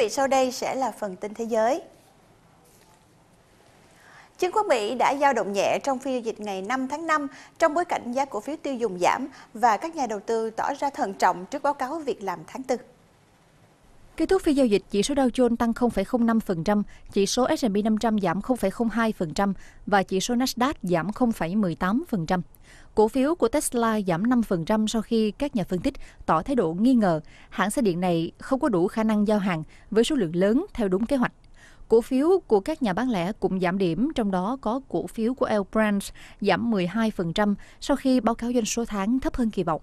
vị, sau đây sẽ là phần tin thế giới. Chứng khoán Mỹ đã giao động nhẹ trong phiên dịch ngày 5 tháng 5 trong bối cảnh giá cổ phiếu tiêu dùng giảm và các nhà đầu tư tỏ ra thận trọng trước báo cáo việc làm tháng 4. Kết thúc phiên giao dịch, chỉ số Dow Jones tăng 0,05%, chỉ số S&P 500 giảm 0,02% và chỉ số Nasdaq giảm 0,18%. Cổ phiếu của Tesla giảm 5% sau khi các nhà phân tích tỏ thái độ nghi ngờ hãng xe điện này không có đủ khả năng giao hàng với số lượng lớn theo đúng kế hoạch. Cổ phiếu của các nhà bán lẻ cũng giảm điểm, trong đó có cổ phiếu của L Brands giảm 12% sau khi báo cáo doanh số tháng thấp hơn kỳ vọng.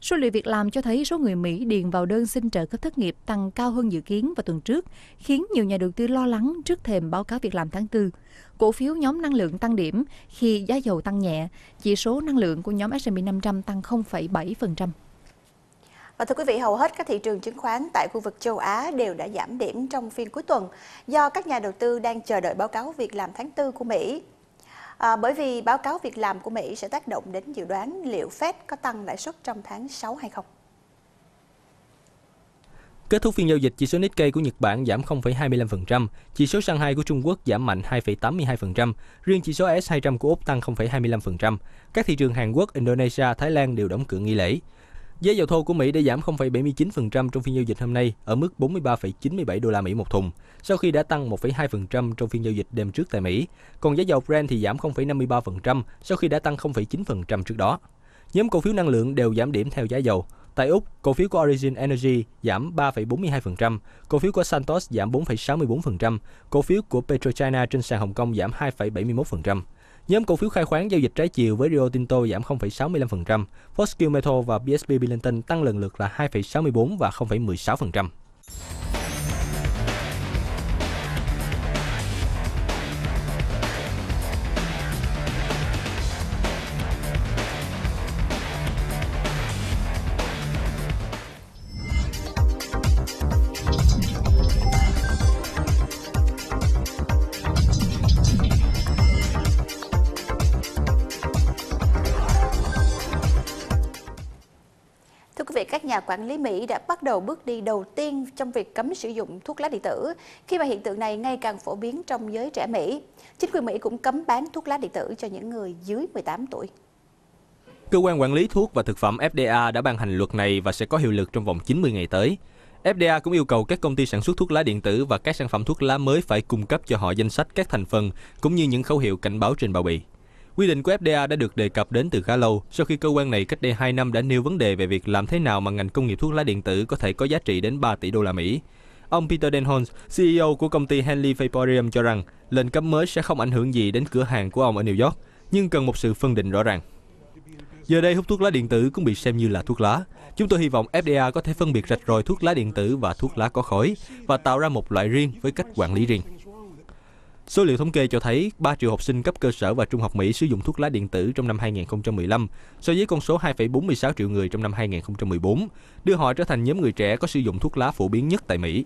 Số liệu việc làm cho thấy số người Mỹ điền vào đơn xin trợ cấp thất nghiệp tăng cao hơn dự kiến vào tuần trước, khiến nhiều nhà đầu tư lo lắng trước thềm báo cáo việc làm tháng 4. Cổ phiếu nhóm năng lượng tăng điểm khi giá dầu tăng nhẹ, chỉ số năng lượng của nhóm S&P 500 tăng 0,7%. Và thưa quý vị, hầu hết các thị trường chứng khoán tại khu vực châu Á đều đã giảm điểm trong phiên cuối tuần do các nhà đầu tư đang chờ đợi báo cáo việc làm tháng 4 của Mỹ à, bởi vì báo cáo việc làm của Mỹ sẽ tác động đến dự đoán liệu Fed có tăng lãi suất trong tháng 6 hay không. Kết thúc phiên giao dịch, chỉ số Nikkei của Nhật Bản giảm 0,25%, chỉ số Shanghai của Trung Quốc giảm mạnh 2,82%, riêng chỉ số S200 của Úc tăng 0,25%. Các thị trường Hàn Quốc, Indonesia, Thái Lan đều đóng cửa nghi lễ. Giá dầu thô của Mỹ đã giảm 0,79% trong phiên giao dịch hôm nay ở mức 43,97 đô la Mỹ một thùng, sau khi đã tăng 1,2% trong phiên giao dịch đêm trước tại Mỹ. Còn giá dầu Brent thì giảm 0,53% sau khi đã tăng 0,9% trước đó. Nhóm cổ phiếu năng lượng đều giảm điểm theo giá dầu. Tại Úc, cổ phiếu của Origin Energy giảm 3,42%, cổ phiếu của Santos giảm 4,64%, cổ phiếu của PetroChina trên sàn Hồng Kông giảm 2,71%. Nhóm cổ phiếu khai khoáng giao dịch trái chiều với Rio Tinto giảm 0,65%, Fortescue Metal và BSP Billiton tăng lần lượt là 2,64 và 0,16%. nhà quản lý Mỹ đã bắt đầu bước đi đầu tiên trong việc cấm sử dụng thuốc lá điện tử, khi mà hiện tượng này ngày càng phổ biến trong giới trẻ Mỹ. Chính quyền Mỹ cũng cấm bán thuốc lá điện tử cho những người dưới 18 tuổi. Cơ quan quản lý thuốc và thực phẩm FDA đã ban hành luật này và sẽ có hiệu lực trong vòng 90 ngày tới. FDA cũng yêu cầu các công ty sản xuất thuốc lá điện tử và các sản phẩm thuốc lá mới phải cung cấp cho họ danh sách các thành phần cũng như những khẩu hiệu cảnh báo trên bao bì. Quy định của FDA đã được đề cập đến từ khá lâu, sau khi cơ quan này cách đây 2 năm đã nêu vấn đề về việc làm thế nào mà ngành công nghiệp thuốc lá điện tử có thể có giá trị đến 3 tỷ đô la Mỹ. Ông Peter Denholm, CEO của công ty Henley Vaporium cho rằng lệnh cấm mới sẽ không ảnh hưởng gì đến cửa hàng của ông ở New York, nhưng cần một sự phân định rõ ràng. Giờ đây hút thuốc lá điện tử cũng bị xem như là thuốc lá. Chúng tôi hy vọng FDA có thể phân biệt rạch ròi thuốc lá điện tử và thuốc lá có khói và tạo ra một loại riêng với cách quản lý riêng. Số liệu thống kê cho thấy 3 triệu học sinh cấp cơ sở và trung học Mỹ sử dụng thuốc lá điện tử trong năm 2015, so với con số 2,46 triệu người trong năm 2014, đưa họ trở thành nhóm người trẻ có sử dụng thuốc lá phổ biến nhất tại Mỹ.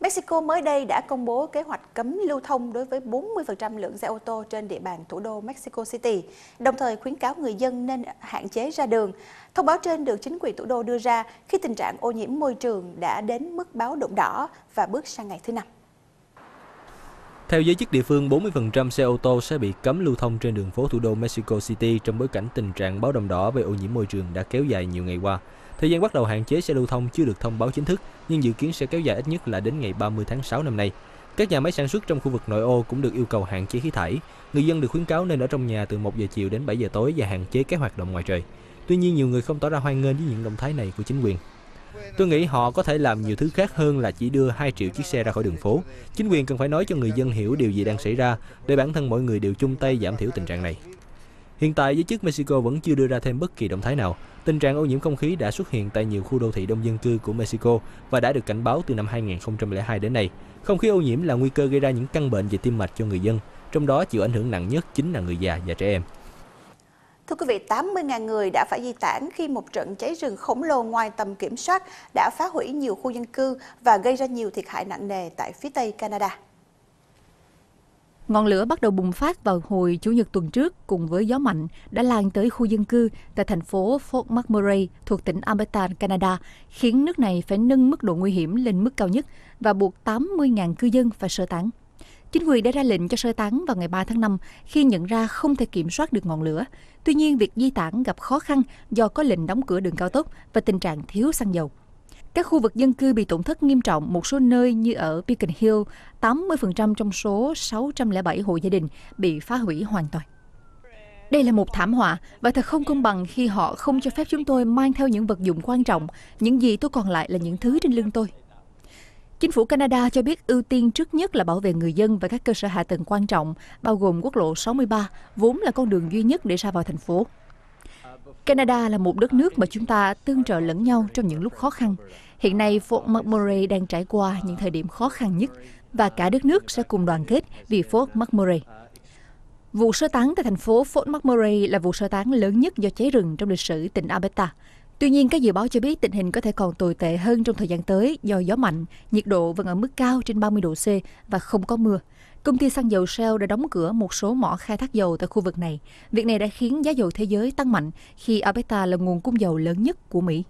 Mexico mới đây đã công bố kế hoạch cấm lưu thông đối với 40% lượng xe ô tô trên địa bàn thủ đô Mexico City, đồng thời khuyến cáo người dân nên hạn chế ra đường. Thông báo trên được chính quyền thủ đô đưa ra khi tình trạng ô nhiễm môi trường đã đến mức báo động đỏ và bước sang ngày thứ năm. Theo giới chức địa phương, 40% xe ô tô sẽ bị cấm lưu thông trên đường phố thủ đô Mexico City trong bối cảnh tình trạng báo động đỏ về ô nhiễm môi trường đã kéo dài nhiều ngày qua. Thời gian bắt đầu hạn chế xe lưu thông chưa được thông báo chính thức, nhưng dự kiến sẽ kéo dài ít nhất là đến ngày 30 tháng 6 năm nay. Các nhà máy sản xuất trong khu vực nội ô cũng được yêu cầu hạn chế khí thải. Người dân được khuyến cáo nên ở trong nhà từ 1 giờ chiều đến 7 giờ tối và hạn chế các hoạt động ngoài trời. Tuy nhiên, nhiều người không tỏ ra hoan nghênh với những động thái này của chính quyền. Tôi nghĩ họ có thể làm nhiều thứ khác hơn là chỉ đưa 2 triệu chiếc xe ra khỏi đường phố. Chính quyền cần phải nói cho người dân hiểu điều gì đang xảy ra để bản thân mọi người đều chung tay giảm thiểu tình trạng này. Hiện tại, giới chức Mexico vẫn chưa đưa ra thêm bất kỳ động thái nào. Tình trạng ô nhiễm không khí đã xuất hiện tại nhiều khu đô thị đông dân cư của Mexico và đã được cảnh báo từ năm 2002 đến nay. Không khí ô nhiễm là nguy cơ gây ra những căn bệnh về tim mạch cho người dân, trong đó chịu ảnh hưởng nặng nhất chính là người già và trẻ em. Thưa quý vị, 80.000 người đã phải di tản khi một trận cháy rừng khổng lồ ngoài tầm kiểm soát đã phá hủy nhiều khu dân cư và gây ra nhiều thiệt hại nặng nề tại phía Tây Canada. Ngọn lửa bắt đầu bùng phát vào hồi Chủ nhật tuần trước cùng với gió mạnh đã lan tới khu dân cư tại thành phố Fort McMurray thuộc tỉnh Alberta, Canada, khiến nước này phải nâng mức độ nguy hiểm lên mức cao nhất và buộc 80.000 cư dân phải sơ tán. Chính quyền đã ra lệnh cho sơ tán vào ngày 3 tháng 5 khi nhận ra không thể kiểm soát được ngọn lửa. Tuy nhiên, việc di tản gặp khó khăn do có lệnh đóng cửa đường cao tốc và tình trạng thiếu xăng dầu. Các khu vực dân cư bị tổn thất nghiêm trọng, một số nơi như ở Beacon Hill, 80% trong số 607 hộ gia đình bị phá hủy hoàn toàn. Đây là một thảm họa và thật không công bằng khi họ không cho phép chúng tôi mang theo những vật dụng quan trọng, những gì tôi còn lại là những thứ trên lưng tôi. Chính phủ Canada cho biết ưu tiên trước nhất là bảo vệ người dân và các cơ sở hạ tầng quan trọng, bao gồm quốc lộ 63, vốn là con đường duy nhất để ra vào thành phố. Canada là một đất nước mà chúng ta tương trợ lẫn nhau trong những lúc khó khăn. Hiện nay, Fort McMurray đang trải qua những thời điểm khó khăn nhất và cả đất nước sẽ cùng đoàn kết vì Fort McMurray. Vụ sơ tán tại thành phố Fort McMurray là vụ sơ tán lớn nhất do cháy rừng trong lịch sử tỉnh Alberta. Tuy nhiên, các dự báo cho biết tình hình có thể còn tồi tệ hơn trong thời gian tới do gió mạnh, nhiệt độ vẫn ở mức cao trên 30 độ C và không có mưa. Công ty xăng dầu Shell đã đóng cửa một số mỏ khai thác dầu tại khu vực này. Việc này đã khiến giá dầu thế giới tăng mạnh khi Alberta là nguồn cung dầu lớn nhất của Mỹ.